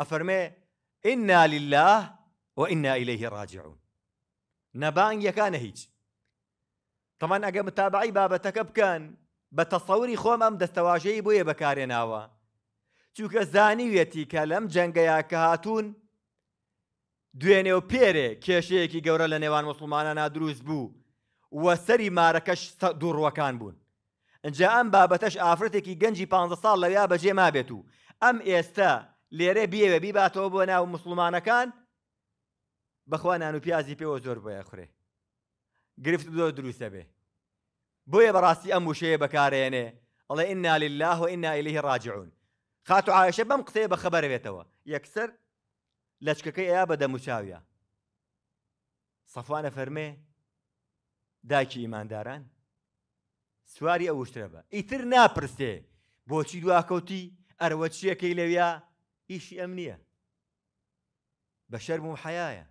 ئەفەرمێ ئنا لله و ئنا ئیلەیه ڕاجعون نەبانگیەکانە هیچ تەمان ئەگە متابعی بابەتەکە بکەن بە تەسەوری خۆم ئەم دەستەواژەی بۆیە بەکارێناوە چووکە زانیوێتی کە لەم جەنگەیە کە هاتوون دوێنێ و پێرێ کێشەیەکی گەورە لە نێوان مسلمانە نادروست بوو وە سەری مارەکەش دوڕوەکان بوون ئەجا ئەم بابەتەش ئافرەتێکی گەنجی 15 ساڵ لەویا بەجێ مابێت و ئەم ئێستا لێرە بێوە بیباتەوە بۆ ناو مسلمانەکان بەخوانان و پیازی پێوە زۆر بۆیە خوێ گرفت زۆر دروستە بێ بۆیە بەڕاستی ئەم وشەیە بەکارێنێ ئەڵێ ئنا لله و ئنا ئیلهی ڕاجعون خات و عایشە بەم قسەیە بە خەبەر بێتەوە یەکسەر لەچکەکەی ئەیا بە دەموچاویە سەفوانە فەرمێ داکی ئیمانداران سواری ئەوشترە بە ئیتر ناپرسێ بۆچی دواکەوتی ئەروە چیەکەی لەویا ئیشی ئەم نییە بە شەرم و حیاە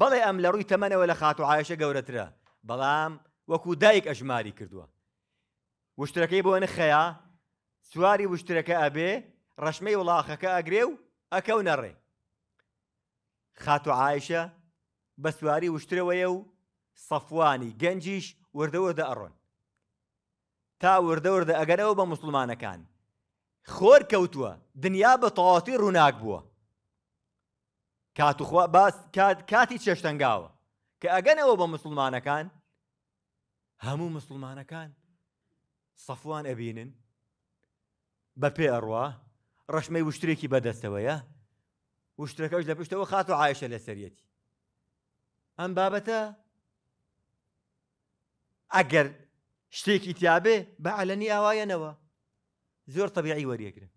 بەڵێ ئەم لە ڕووی تەمەنەوە لە خات و عایشە گەورەترە بەڵام وەکو دایک ئەژماری کردووە وشترەکەی بۆ نەخەیە سواری وشترەکە ئەبێ ڕەشمەی وڵاخەکە ئەگرێ و ئەکەو نەڕێ خات و عایشە بە سواری وشترەوەیە و سەفوانی گەنجیش وردەوەدە ئەڕۆن تا وردەوردە ئەگەرەوە بە مسلمانەکان خۆر کەوتووە دنیا بە تەواتی ڕووناک بووە کاتخوا باس کاتی چێشتەنگاوە کە ئەگەنەوە بە مسلمانەکان هەموو مسلمانەکان سەفوان ئەبینن بە پێ ئەڕوا ڕەشمەی وشترێکی بەدەستەوەیە وشتەکەش لە پشتەوە خات و عیشە لە سەرەتی ئەم بابەتە ئەگەر شتێکی تیاابێ بە علەنی ئاوایەنەوە زۆر تەبیعی وەریەگرن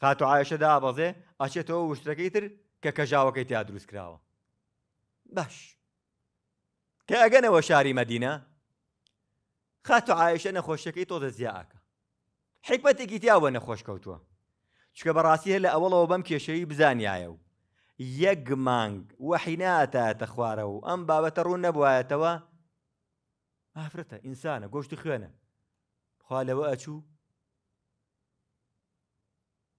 خاتو عایشەدا ئابەزێ ئەچێتەوە وشتەکەی تر کە کەژاوەکەی تیا دروست کراوە باش کە ئەگەنەوە شاری مەدینە خاتو عایشە نەخۆشیەکەی تۆ دەزیعکە حیکمەتێکی تیاوە نەخۆش کەوتووە چکە بەڕاستیە لە ئەوڵەوە بەم کێشەی بزانایە و یەک مانگ وەحیناتە خوارە و ئەم بابەتە ڕوون نەبوایەتەوە ئافرەتە ئینسانە گۆشتی خوێنە خوا لەوە ئەچوو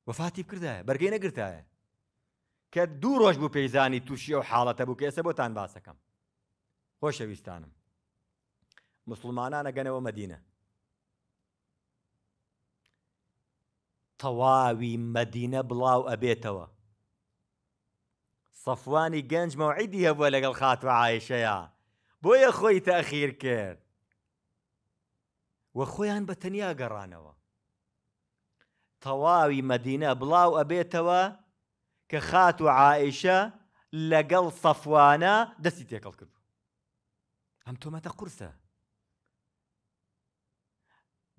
وەفاتی بکردایە بەرگەی نەگرتایە کە دوو ڕۆژ بوو پەیزانی تووشی و حاڵەتە بوو کەسە بۆتان باسەکەم خۆشەویستانم مسلمانان ئەگەنەوە مەدینە تەواوی مەدینە بڵاو ئەبێتەوە سەفوانی گەنج مەوعیدی هەبووە لەگەڵ خاتوە عیشەیە بۆیە خۆی تەخیر کرد وە خۆیان بە تەنیا گەڕانەوە تەواوی مەدینە بڵاو ئەبێتەوە کە خات و عائشە لەگەڵ سەفوانە دەستی تێکەڵ کرد ئەم تۆمەتە قورسە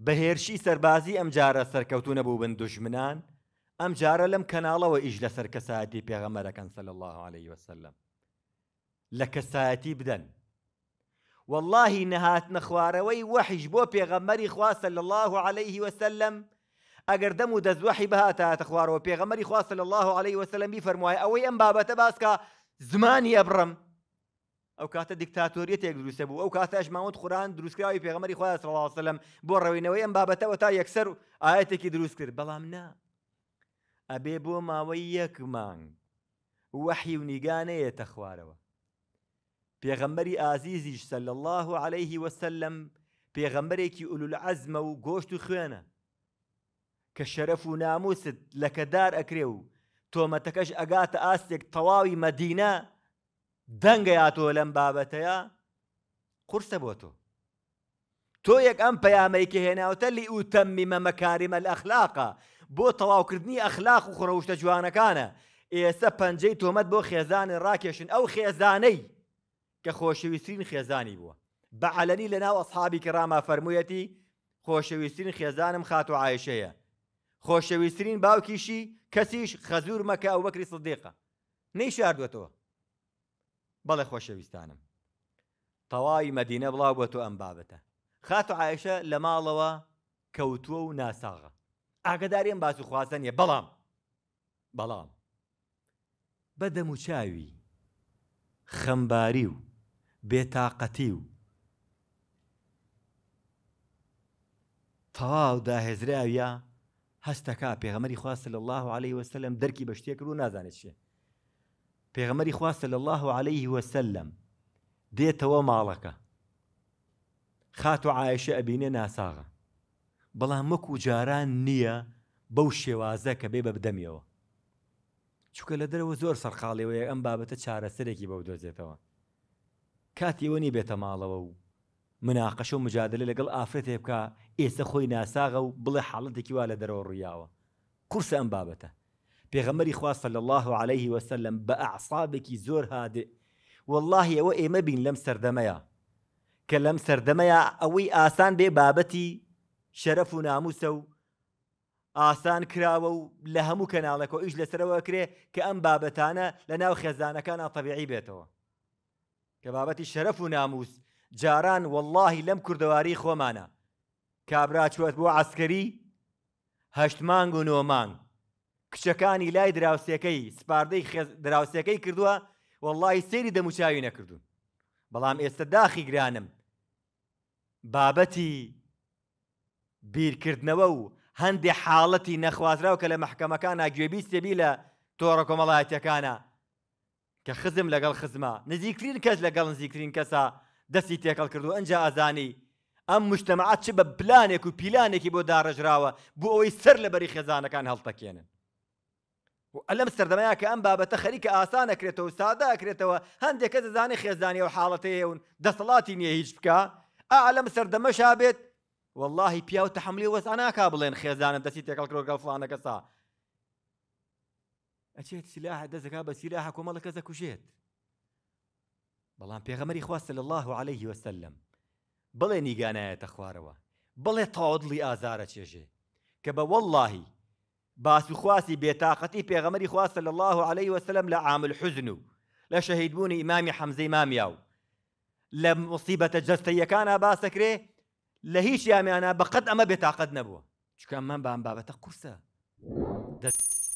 بەهێرشی سەربازی ئەم جارە سەرکەوتونە بوو بن دوژمنان ئەم جارە لەم کەناڵەوە ئیش لە سەر کەسایەتی پێغەمەرەکەن سەل الله عليه وسلم لە کەسایەتی بدەن والله نهات نخواروي وحش بو پیغمبري خوا صلى الله عليه وسلم اگر دمو دز وحي بهاتا تخوارو پیغمبري خوا صلى الله عليه وسلم بفرموه او ام بابته باسكا زماني ابرم او کاته دیکتاتوریت یک دروسه بو او کاته اجماعات قران دروس کراوی پیغمبري خوا صلى الله عليه وسلم بو روينوي ام بابته وتا يكسر آیت کی دروس کر بلام نه ابي بو ماوي یک مانگ وحي ونيگانه تخوارو پێغەمبەری ئازیزیش سەل الله عليه وسلم پێغەمبەرێکی ئولول عەزمە و گۆشت و خوێنە کە شەرەف و ناموست لەکەدار ئەکرێ و تۆمەتەکەش ئەگاتە ئاستێک تەواوی مەدینە دەنگەیاتۆ لەم بابەتەیە قورسە بۆ تۆ تۆ یەک ئەم پەیامەیکە هێناوتە لی ئوتەممیمە مەکاریمە ئەخلاقە بۆ تەواوکردنی ئەخلاق و خڕەوشتە جوانەکانە ئێستا پەنجەی تۆمەت بۆ خێزانە ڕاکێشن ئەو خێزانەی کە خۆشەویستترین خێزانی بووە بە علەنی لە ناو ئەسحابی کەراما فەرموویەتی خۆشەویستترین خێزانم خات و عیشەیە خۆشەویستترین باوکیشی کەسیش خەزور مەکە و بەکری سدیقە نەیشاردوێتەوە بەڵێ خۆشەویستانم تەواوی مەدینە بڵاو بۆ تۆ ئەم بابەتە خات و عیشە لە ماڵەوە کەوتووە و ناساغە ئاگداریم باس و خواستن یە بەڵام بەڵام بەدەم و چاوی خەمباری و بێتاقەتی و تەواو داهێزراویە هەستەکە پێغەمەری خواستە لە الله عليه وسلم دەرکی بە شتێک و نازانێت شێ پێغەمەری خواستە لە الله عليه وسلم دێتەوە ماڵەکە خات و عایشە ئەبینێ ناساغە بەڵام مەک و جاران نییە بەو شێوازە کە بێ بە بدەمیەوە چکە لە دەرەوە زۆر سەرخاڵەوەیە ئەم بابەتە چارەسەرێکی بەو دۆزێتەوە کاتیەوەنی بێتە ماڵەوە و مناقەش و مجادلە لەگەڵ ئافرەت هێبکە ئێستا خۆی ناساغە و بڵێ حاڵەتێکی وا لە دەرەوە ڕویاوە کورسە ئەم بابەتە پێغەمەری خواستە لە الله عليه وسلم بە ئەعسابێکی زۆر هادێ والله ئەوە ئێمە بین لەم سەردەمەیە کە لەم سەردەمەیە ئەوەی ئاسان بێ بابەتی شەرەف و ناموسە و ئاسان کراوە و لە هەموو کەناڵێکەوە ئیش لەسەرەوە کرێ کە ئەم بابەتانە لە ناو خێزانەکان ئاتەبیعی بێتەوە کە بابەتی شەرەف و ناموس جاران واللهی لەم کوردەواری خۆمانە کابرا چوەت بۆ عسکەری هەشت مانگ و نۆمانگ کچەکانی لای دراوسەکەی سپاردەی دراوسەکەی کردووە واللهی سێری دەموچاوی نەکردوون بەڵام ئێستا داخی گرانم بابەتی بیرکردنەوە و هەندێ حاڵەتی نەخوازراوە کە لە محکەمەکانە گوێبیستێبی لە تۆڕە کۆمەڵایەتەکانە کە خزم لەگەڵ خزمە نزیکترین کەس لەگەڵ نزیکترین کەسە دەستی تێکەڵ کردو ئەنج ئازانی ئەم مشتتەمەعات چ بە پلانێک و پیلانێکی بۆ داڕژراوە بۆ ئەوەی سەر لە بەری خێزانەکان هەڵتەکێنن ئەلم سەردەمەیە کە ئەم بابەتە خەریکە ئاسانەکرێتەوە و سادەکرێتەوە هەندێک کە دەزانانی خێزانانی و حاڵەتەیەون دەسەڵاتی نییە هیچ بکە ئا ئەلم سەردەمە شابێت والله بياو تحملي وس انا كابلين بڵێن دسي دەستی كرو کرۆگە انا کەسا ئەچێت سلاح دەزەکە بە سیلاح کۆمەڵە کەزە کوژێت بەڵام پێغەمەری خواستە لە الله عليه وسلم بڵێ نیگانایەتە تخواروا بڵێ تعود لي چێژێ کە كبا والله باس خواسي خواسی بيغمر پێغەمەری خواستە الله عليه وسلم لا عامل حزن و لە شەهیدبوونی ئیمامی حەمزەی مامیا و لە مصیبەتە جەستەیەکانە باسەکرێ لە هیچ یامیانە بەقەت ئەمە بێتاقەت نەبووە چکە من بام بابەتە قورسە دەست